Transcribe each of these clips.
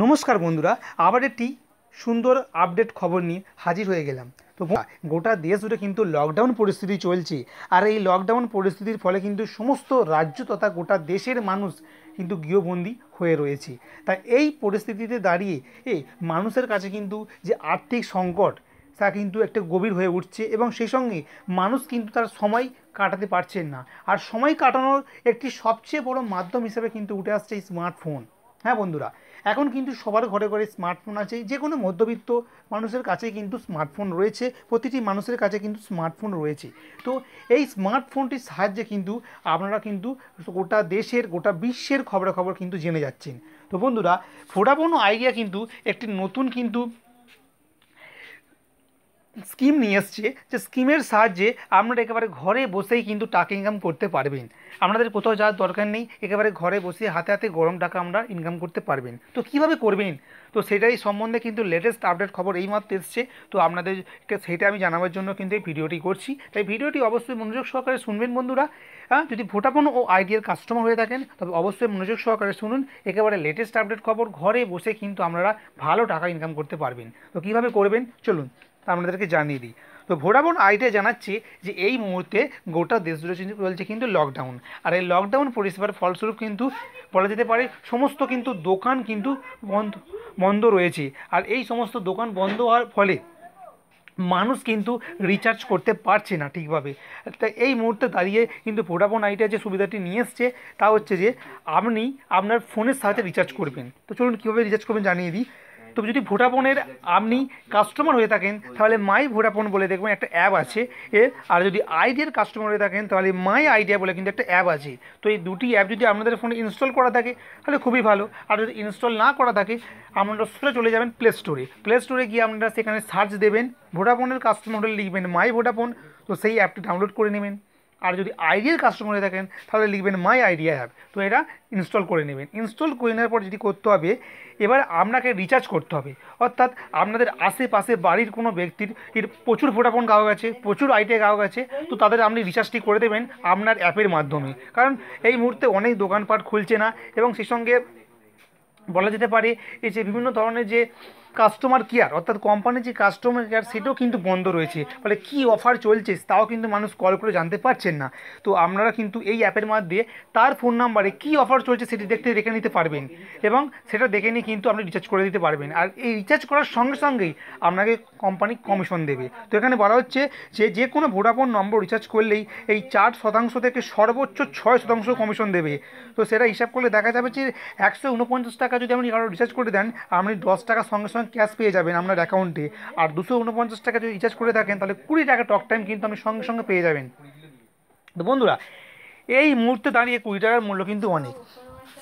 নমস্কার বন্ধুরা আবার একটি সুন্দর আপডেট খবর নিয়ে হাজির হয়ে গেলাম তো গোটা দেশ জুড়ে কিন্তু লকডাউন পরিস্থিতি চলছে আর এই লকডাউন পরিস্থিতির ফলে কিন্তু সমস্ত রাজ্য তথা গোটা দেশের মানুষ কিন্তু গৃহবন্দী হয়ে রয়েছে তা এই পরিস্থিতিতে দাঁড়িয়ে এ মানুষের কাছে কিন্তু যে আর্থিক সংকট তা কিন্তু একটা গভীর হয়ে উঠছে এবং সেই সঙ্গে মানুষ কিন্তু তার সময় কাটাতে পারছেন না আর সময় কাটানোর একটি সবচেয়ে বড় মাধ্যম হিসেবে কিন্তু উঠে আসছে স্মার্টফোন হ্যাঁ বন্ধুরা এখন কিন্তু সবার ঘরে ঘরে স্মার্টফোন আছে যে কোনো মধ্যবিত্ত মানুষের কাছে কিন্তু স্মার্টফোন রয়েছে প্রতিটি মানুষের কাছে কিন্তু স্মার্টফোন রয়েছে তো এই স্মার্টফোনটির সাহায্যে কিন্তু আপনারা কিন্তু গোটা দেশের গোটা বিশ্বের খবরাখবর কিন্তু জেনে যাচ্ছেন তো বন্ধুরা ফোডাফোন আইডিয়া কিন্তু একটি নতুন কিন্তু স্কিম নিয়ে এসছে যে স্কিমের সাহায্যে আপনারা একেবারে ঘরে বসেই কিন্তু টাকা ইনকাম করতে পারবেন আপনাদের কোথাও যাওয়ার দরকার নেই একেবারে ঘরে বসে হাতে হাতে গরম টাকা আমরা ইনকাম করতে পারবেন তো কিভাবে করবেন তো সেটাই সম্বন্ধে কিন্তু লেটেস্ট আপডেট খবর এই মাত্র এসছে তো আপনাদেরকে সেটা আমি জানাবার জন্য কিন্তু এই ভিডিওটি করছি তাই ভিডিওটি অবশ্যই মনোযোগ সহকারে শুনবেন বন্ধুরা হ্যাঁ যদি ভোটাফোন ও আইডিয়ার কাস্টমার হয়ে থাকেন তবে অবশ্যই মনোযোগ সহকারে শুনুন একেবারে লেটেস্ট আপডেট খবর ঘরে বসে কিন্তু আপনারা ভালো টাকা ইনকাম করতে পারবেন তো কিভাবে করবেন চলুন তা আপনাদেরকে জানিয়ে দিই তো ভোডাফোন আইডিয়া জানাচ্ছি যে এই মুহূর্তে গোটা দেশ জুড়ে চলছে কিন্তু লকডাউন আর এই লকডাউন পরিষেবার ফলস্বরূপ কিন্তু বলা যেতে পারে সমস্ত কিন্তু দোকান কিন্তু বন্ধ বন্ধ রয়েছে আর এই সমস্ত দোকান বন্ধ হওয়ার ফলে মানুষ কিন্তু রিচার্জ করতে পারছে না ঠিকভাবে তা এই মুহূর্তে দাঁড়িয়ে কিন্তু ভোডাফোন আইডিয়া যে সুবিধাটি নিয়ে এসছে তা হচ্ছে যে আপনি আপনার ফোনের সাথে রিচার্জ করবেন তো চলুন কীভাবে রিচার্জ করবেন জানিয়ে দিই তবে যদি ভোডাফোনের আপনি কাস্টমার হয়ে থাকেন তাহলে মাই ভোডাফোন বলে দেখবেন একটা অ্যাপ আছে এর আর যদি আইডিয়ার কাস্টমার হয়ে থাকেন তাহলে মাই আইডিয়া বলে কিন্তু একটা অ্যাপ আছে তো এই দুটি অ্যাপ যদি আপনাদের ফোনে ইনস্টল করা থাকে তাহলে খুবই ভালো আর যদি ইনস্টল না করা থাকে আপনারা সোজা চলে যাবেন প্লে স্টোরে প্লে স্টোরে গিয়ে আপনারা সেখানে সার্চ দেবেন ভোডাফোনের কাস্টমার হলে লিখবেন মাই ভোডাফোন তো সেই অ্যাপটি ডাউনলোড করে নেবেন আর যদি আইডিয়ার কাস্টমার হয়ে থাকেন তাহলে লিখবেন মাই আইডিয়া অ্যাপ তো এটা ইনস্টল করে নেবেন ইনস্টল করে নেওয়ার পর যদি করতে হবে এবার আপনাকে রিচার্জ করতে হবে অর্থাৎ আপনাদের আশেপাশে বাড়ির কোনো ব্যক্তির এর প্রচুর ভোডাফোন গাওয়া গেছে প্রচুর আইডিয়া গাওয়া গেছে তো তাদের আপনি রিচার্জটি করে দেবেন আপনার অ্যাপের মাধ্যমে কারণ এই মুহূর্তে অনেক দোকানপাট খুলছে না এবং সেই সঙ্গে বলা যেতে পারে এই যে বিভিন্ন ধরনের যে কাস্টমার কেয়ার অর্থাৎ কোম্পানির যে কাস্টমার কেয়ার সেটাও কিন্তু বন্ধ রয়েছে ফলে কি অফার চলছে তাও কিন্তু মানুষ কল করে জানতে পারছেন না তো আপনারা কিন্তু এই অ্যাপের মাধ্যমে তার ফোন নাম্বারে কি অফার চলছে সেটি দেখতে দেখে নিতে পারবেন এবং সেটা দেখে নিয়ে কিন্তু আপনি রিচার্জ করে দিতে পারবেন আর এই রিচার্জ করার সঙ্গে সঙ্গেই আপনাকে কোম্পানি কমিশন দেবে তো এখানে বলা হচ্ছে যে যে কোনো ভোডাফোন নম্বর রিচার্জ করলেই এই চার শতাংশ থেকে সর্বোচ্চ ছয় শতাংশ কমিশন দেবে তো সেটা হিসাব করলে দেখা যাবে যে একশো টাকা টাকা যদি আপনি কারো রিচার্জ করে দেন আপনি দশ টাকা সঙ্গে সঙ্গে ক্যাশ পেয়ে যাবেন আপনার অ্যাকাউন্টে আর দুশো উনপঞ্চাশ টাকা যদি রিচার্জ করে থাকেন তাহলে কুড়ি টাকা টক টাইম কিন্তু আপনি সঙ্গে সঙ্গে পেয়ে যাবেন তো বন্ধুরা এই মুহূর্তে দাঁড়িয়ে কুড়ি টাকার মূল্য কিন্তু অনেক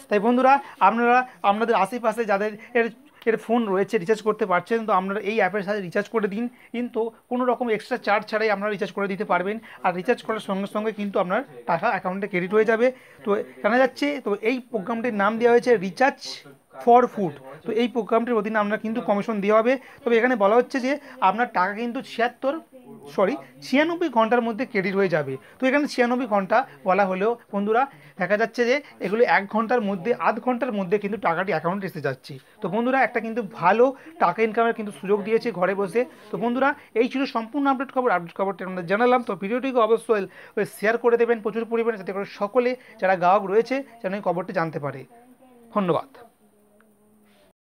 তাই বন্ধুরা আপনারা আপনাদের আশেপাশে যাদের এর এর ফোন রয়েছে রিচার্জ করতে পারছেন তো আপনারা এই অ্যাপের সাথে রিচার্জ করে দিন কিন্তু কোনো রকম এক্সট্রা চার্জ ছাড়াই আপনারা রিচার্জ করে দিতে পারবেন আর রিচার্জ করার সঙ্গে সঙ্গে কিন্তু আপনার টাকা অ্যাকাউন্টে ক্রেডিট হয়ে যাবে তো জানা যাচ্ছে তো এই প্রোগ্রামটির নাম দেওয়া হয়েছে রিচার্জ ফর ফুড তো এই প্রোগ্রামটির অধীনে আমরা কিন্তু কমিশন দেওয়া হবে তবে এখানে বলা হচ্ছে যে আপনার টাকা কিন্তু ছিয়াত্তর সরি ছিয়ানব্বই ঘন্টার মধ্যে ক্রেডিট হয়ে যাবে তো এখানে ছিয়ানব্বই ঘন্টা বলা হলেও বন্ধুরা দেখা যাচ্ছে যে এগুলো এক ঘন্টার মধ্যে আধ ঘন্টার মধ্যে কিন্তু টাকাটি অ্যাকাউন্টে এসে যাচ্ছে তো বন্ধুরা একটা কিন্তু ভালো টাকা ইনকামের কিন্তু সুযোগ দিয়েছে ঘরে বসে তো বন্ধুরা এই ছিল সম্পূর্ণ আপডেট খবর আপডেট খবরটি আমরা জানালাম তো ভিডিওটিকে অবশ্যই শেয়ার করে দেবেন প্রচুর পরিমাণে যাতে করে সকলে যারা গ্রাহক রয়েছে যেন এই খবরটি জানতে পারে ধন্যবাদ